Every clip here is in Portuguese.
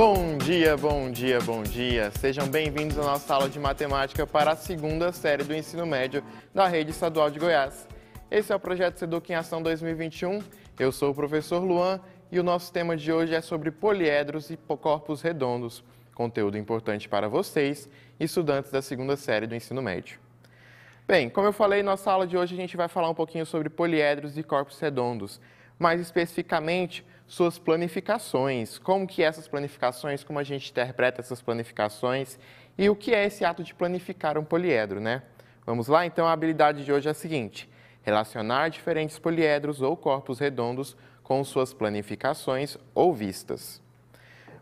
Bom dia, bom dia, bom dia. Sejam bem-vindos à nossa aula de matemática para a segunda série do ensino médio da Rede Estadual de Goiás. Esse é o projeto Seduc em Ação 2021. Eu sou o professor Luan e o nosso tema de hoje é sobre poliedros e corpos redondos. Conteúdo importante para vocês, estudantes da segunda série do ensino médio. Bem, como eu falei, nossa aula de hoje a gente vai falar um pouquinho sobre poliedros e corpos redondos mais especificamente suas planificações, como que essas planificações, como a gente interpreta essas planificações e o que é esse ato de planificar um poliedro, né? Vamos lá, então a habilidade de hoje é a seguinte: relacionar diferentes poliedros ou corpos redondos com suas planificações ou vistas.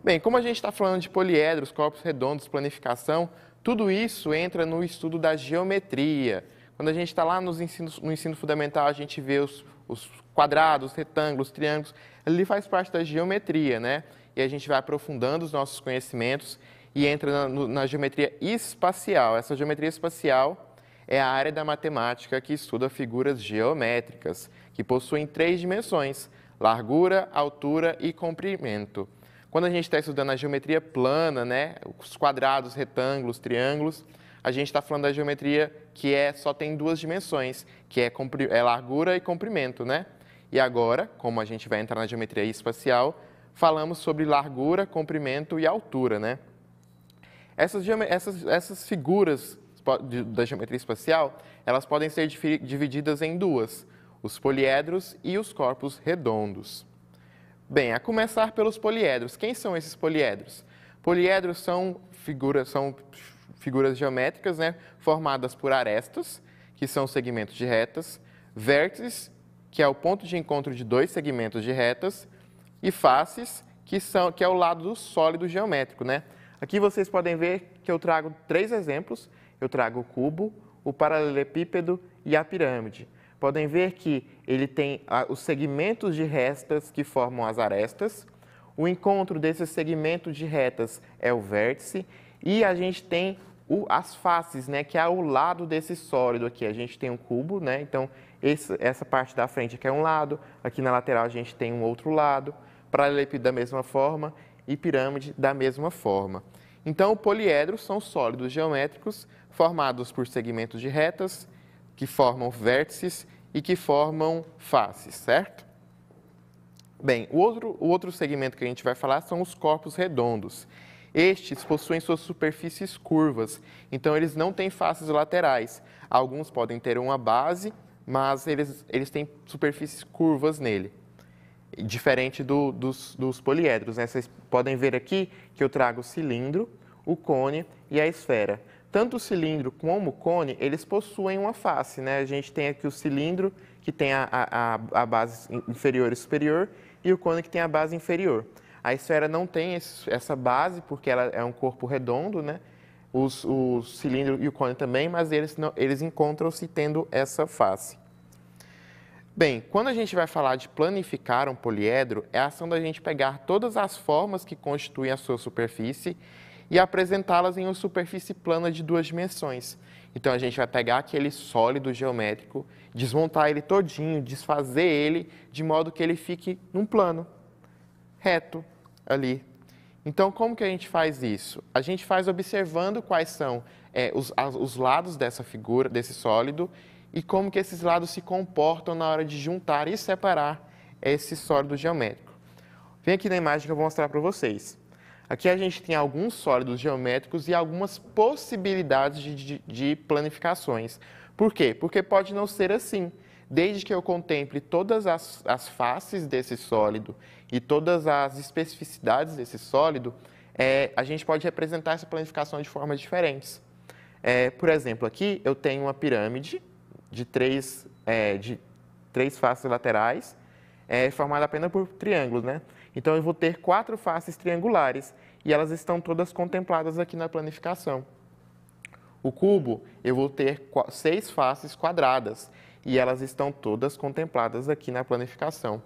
Bem, como a gente está falando de poliedros, corpos redondos, planificação, tudo isso entra no estudo da geometria, quando a gente está lá nos ensinos, no ensino fundamental, a gente vê os, os quadrados, retângulos, triângulos. Ali faz parte da geometria, né? E a gente vai aprofundando os nossos conhecimentos e entra na, na geometria espacial. Essa geometria espacial é a área da matemática que estuda figuras geométricas, que possuem três dimensões: largura, altura e comprimento. Quando a gente está estudando a geometria plana, né, os quadrados, retângulos, triângulos, a gente está falando da geometria que é só tem duas dimensões, que é, é largura e comprimento, né? E agora, como a gente vai entrar na geometria espacial, falamos sobre largura, comprimento e altura, né? Essas, essas, essas figuras da geometria espacial, elas podem ser divididas em duas, os poliedros e os corpos redondos. Bem, a começar pelos poliedros. Quem são esses poliedros? Poliedros são figuras, são figuras geométricas, né, formadas por arestas, que são segmentos de retas, vértices, que é o ponto de encontro de dois segmentos de retas, e faces, que, são, que é o lado do sólido geométrico. Né? Aqui vocês podem ver que eu trago três exemplos. Eu trago o cubo, o paralelepípedo e a pirâmide. Podem ver que ele tem os segmentos de restas que formam as arestas, o encontro desses segmentos de retas é o vértice e a gente tem o, as faces, né, que é o lado desse sólido aqui. A gente tem um cubo, né, então esse, essa parte da frente aqui é um lado, aqui na lateral a gente tem um outro lado, paralelepípedo da mesma forma e pirâmide da mesma forma. Então, o poliedro são sólidos geométricos formados por segmentos de retas, que formam vértices e que formam faces, certo? Bem, o outro, o outro segmento que a gente vai falar são os corpos redondos. Estes possuem suas superfícies curvas, então eles não têm faces laterais. Alguns podem ter uma base, mas eles, eles têm superfícies curvas nele. Diferente do, dos, dos poliedros, né? Vocês podem ver aqui que eu trago o cilindro, o cone e a esfera. Tanto o cilindro como o cone, eles possuem uma face, né? A gente tem aqui o cilindro, que tem a, a, a base inferior e superior, e o cone que tem a base inferior. A esfera não tem esse, essa base, porque ela é um corpo redondo, né? Os, o cilindro e o cone também, mas eles, eles encontram-se tendo essa face. Bem, quando a gente vai falar de planificar um poliedro, é a ação da gente pegar todas as formas que constituem a sua superfície e apresentá-las em uma superfície plana de duas dimensões. Então a gente vai pegar aquele sólido geométrico, desmontar ele todinho, desfazer ele de modo que ele fique num plano reto, ali. Então, como que a gente faz isso? A gente faz observando quais são é, os, as, os lados dessa figura, desse sólido, e como que esses lados se comportam na hora de juntar e separar esse sólido geométrico. Vem aqui na imagem que eu vou mostrar para vocês. Aqui a gente tem alguns sólidos geométricos e algumas possibilidades de, de, de, planificações. Por quê? Porque pode não ser assim desde que eu contemple todas as, as faces desse sólido e todas as especificidades desse sólido, é, a gente pode representar essa planificação de formas diferentes. É, por exemplo, aqui eu tenho uma pirâmide de três, é, de três faces laterais, é, formada apenas por triângulos, né? Então, eu vou ter quatro faces triangulares e elas estão todas contempladas aqui na planificação. O cubo, eu vou ter seis faces quadradas e elas estão todas contempladas aqui na planificação.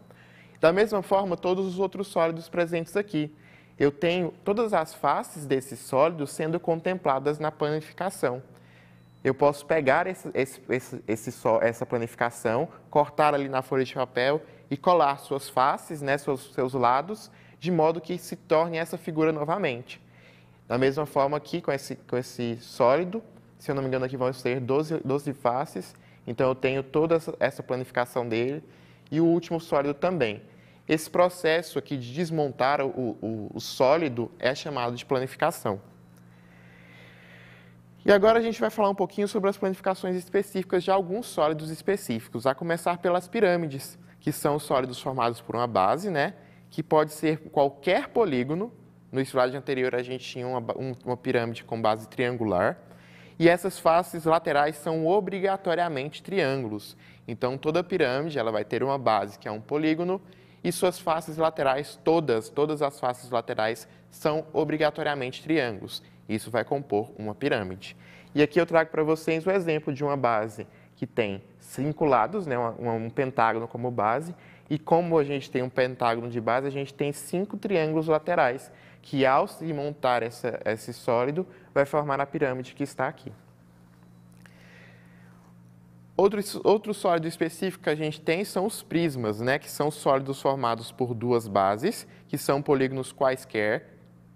Da mesma forma, todos os outros sólidos presentes aqui. Eu tenho todas as faces desses sólidos sendo contempladas na planificação. Eu posso pegar esse, esse, esse, essa planificação, cortar ali na folha de papel e colar suas faces, né, seus, seus lados, de modo que se torne essa figura novamente. Da mesma forma aqui, com esse, com esse sólido, se eu não me engano aqui vão ser 12, 12 faces, então eu tenho toda essa planificação dele e o último sólido também. Esse processo aqui de desmontar o, o, o sólido é chamado de planificação. E agora a gente vai falar um pouquinho sobre as planificações específicas de alguns sólidos específicos, a começar pelas pirâmides, que são sólidos formados por uma base, né? que pode ser qualquer polígono. No slide anterior a gente tinha uma, uma pirâmide com base triangular. E essas faces laterais são obrigatoriamente triângulos. Então toda pirâmide ela vai ter uma base que é um polígono e suas faces laterais todas, todas as faces laterais são obrigatoriamente triângulos. Isso vai compor uma pirâmide. E aqui eu trago para vocês o exemplo de uma base que tem cinco lados, né, um, um pentágono como base, e como a gente tem um pentágono de base, a gente tem cinco triângulos laterais que, ao se montar essa, esse sólido, vai formar a pirâmide que está aqui. Outro, outro sólido específico que a gente tem são os prismas, né, que são sólidos formados por duas bases, que são polígonos quaisquer,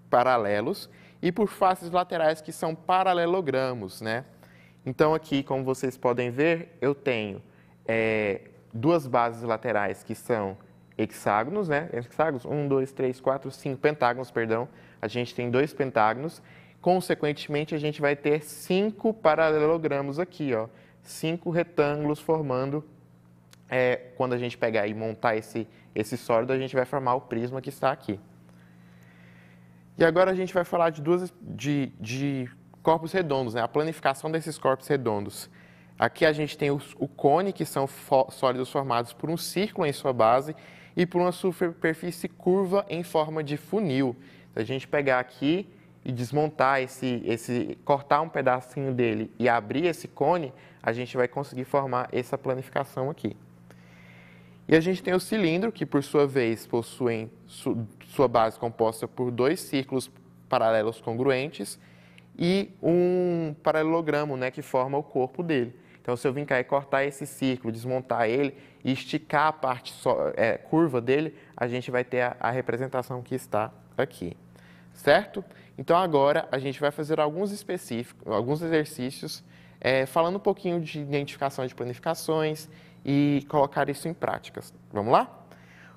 paralelos, e por faces laterais que são paralelogramos. Né? Então aqui, como vocês podem ver, eu tenho é, duas bases laterais que são hexágonos, né? Hexágonos, um, dois, três, quatro, cinco pentágonos, perdão. A gente tem dois pentágonos Consequentemente, a gente vai ter cinco paralelogramas aqui, ó, cinco retângulos formando. É, quando a gente pegar e montar esse, esse sólido, a gente vai formar o prisma que está aqui. E agora a gente vai falar de duas de, de corpos redondos, né? a planificação desses corpos redondos. Aqui a gente tem os, o cone, que são sólidos formados por um círculo em sua base e por uma superfície curva em forma de funil. Se a gente pegar aqui e desmontar esse, esse, cortar um pedacinho dele e abrir esse cone, a gente vai conseguir formar essa planificação aqui. E a gente tem o cilindro, que por sua vez possui sua base composta por dois círculos paralelos congruentes e um paralelogramo, né, que forma o corpo dele. Então, se eu vim cá e cortar esse círculo, desmontar ele e esticar a parte só, é, curva dele, a gente vai ter a, a representação que está aqui, certo? Então agora a gente vai fazer alguns específicos, alguns exercícios é, falando um pouquinho de identificação de planificações e colocar isso em práticas. Vamos lá?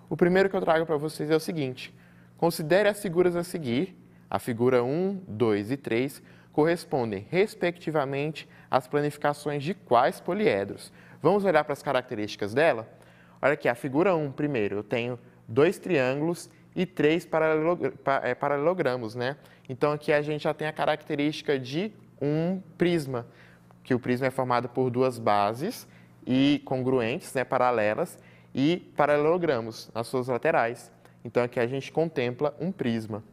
O primeiro que eu trago para vocês é o seguinte: considere as figuras a seguir. A figura 1, 2 e 3 correspondem, respectivamente, às planificações de quais poliedros. Vamos olhar para as características dela? Olha aqui, a figura 1, primeiro, eu tenho dois triângulos e três é, paralelogramos, né? Então aqui a gente já tem a característica de um prisma, que o prisma é formado por duas bases e congruentes, né, paralelas, e paralelogramos nas suas laterais. Então aqui a gente contempla um prisma.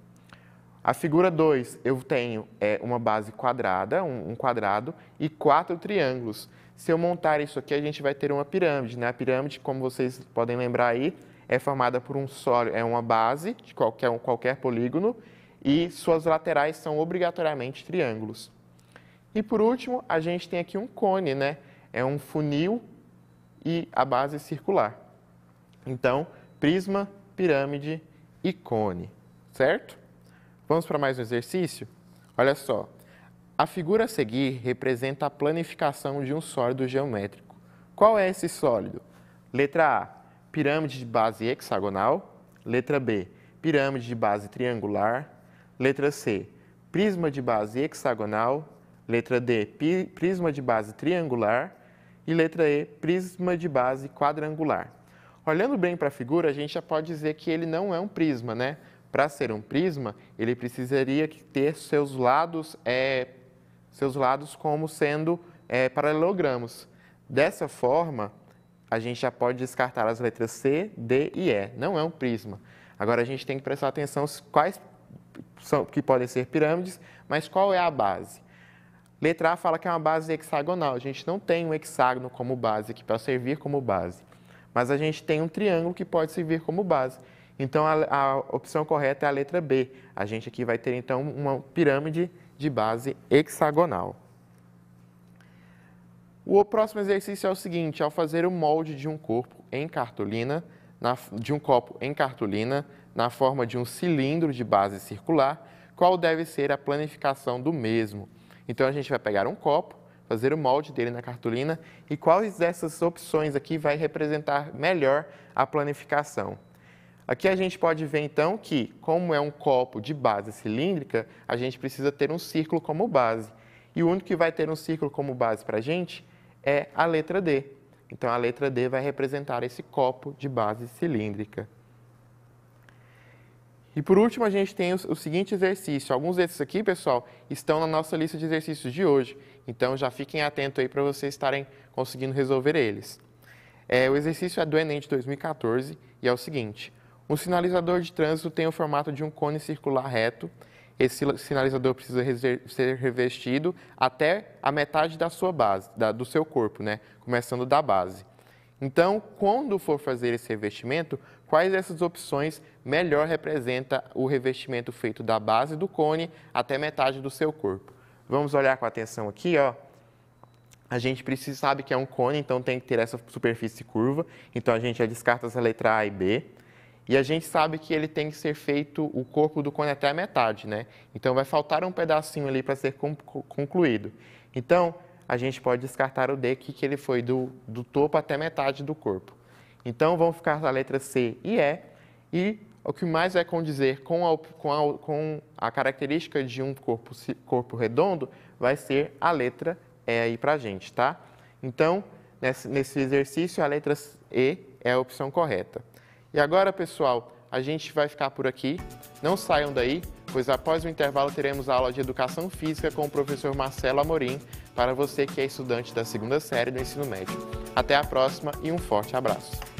A figura 2, eu tenho é, uma base quadrada, um, um, quadrado, e quatro triângulos. Se eu montar isso aqui, a gente vai ter uma pirâmide. Né? A pirâmide, como vocês podem lembrar aí, é formada por um sólido, é uma base de qualquer, qualquer polígono e suas laterais são obrigatoriamente triângulos. E por último, a gente tem aqui um cone, né? É um funil e a base circular. Então, prisma, pirâmide e cone, certo? Vamos para mais um exercício? Olha só. A figura a seguir representa a planificação de um sólido geométrico. Qual é esse sólido? Letra A, pirâmide de base hexagonal. Letra B, pirâmide de base triangular. Letra C, prisma de base hexagonal. Letra D, prisma de base triangular. E letra E, prisma de base quadrangular. Olhando bem para a figura, a gente já pode dizer que ele não é um prisma, né? Para ser um prisma, ele precisaria ter seus lados, é, seus lados como sendo é, paralelogramos. Dessa forma, a gente já pode descartar as letras C, D e E. Não é um prisma. Agora a gente tem que prestar atenção quais são, que podem ser pirâmides, mas qual é a base. Letra A fala que é uma base hexagonal. A gente não tem um hexágono como base aqui para servir como base, mas a gente tem um triângulo que pode servir como base. Então a, a opção correta é a letra B. A gente aqui vai ter então uma pirâmide de base hexagonal. O próximo exercício é o seguinte: ao fazer o molde de um corpo em cartolina, na, de um copo em cartolina, na forma de um cilindro de base circular, qual deve ser a planificação do mesmo? Então a gente vai pegar um copo, fazer o molde dele na cartolina e quais dessas opções aqui vai representar melhor a planificação. Aqui a gente pode ver então que, como é um copo de base cilíndrica, a gente precisa ter um círculo como base. E o único que vai ter um círculo como base para a gente é a letra D. Então, a letra D vai representar esse copo de base cilíndrica. E por último, a gente tem o seguinte exercício. Alguns desses aqui, pessoal, estão na nossa lista de exercícios de hoje. Então, já fiquem atentos aí para vocês estarem conseguindo resolver eles. É, o exercício é do Enem de 2014 e é o seguinte. Um sinalizador de trânsito tem o formato de um cone circular reto esse sinalizador precisa ser revestido até a metade da sua base, da, do seu corpo, né? começando da base. Então, quando for fazer esse revestimento, quais dessas opções melhor representa o revestimento feito da base do cone até metade do seu corpo? Vamos olhar com atenção aqui, ó. A gente precisa sabe que é um cone, então tem que ter essa superfície curva. Então a gente já descarta essa letra A e B. E a gente sabe que ele tem que ser feito o corpo do cone até a metade, né? Então vai faltar um pedacinho ali para ser concluído. Então a gente pode descartar o D que ele foi do, do topo até metade do corpo. Então vão ficar a letra C e E. E o que mais vai condizer com a, com a, com a característica de um corpo, corpo redondo vai ser a letra E aí para a gente, tá? Então, nesse, nesse exercício, a letra E é a opção correta. E agora, pessoal, a gente vai ficar por aqui. Não saiam daí, pois após o intervalo teremos a aula de Educação Física com o professor Marcelo Amorim para você que é estudante da segunda série do ensino médio. Até a próxima e um forte abraço.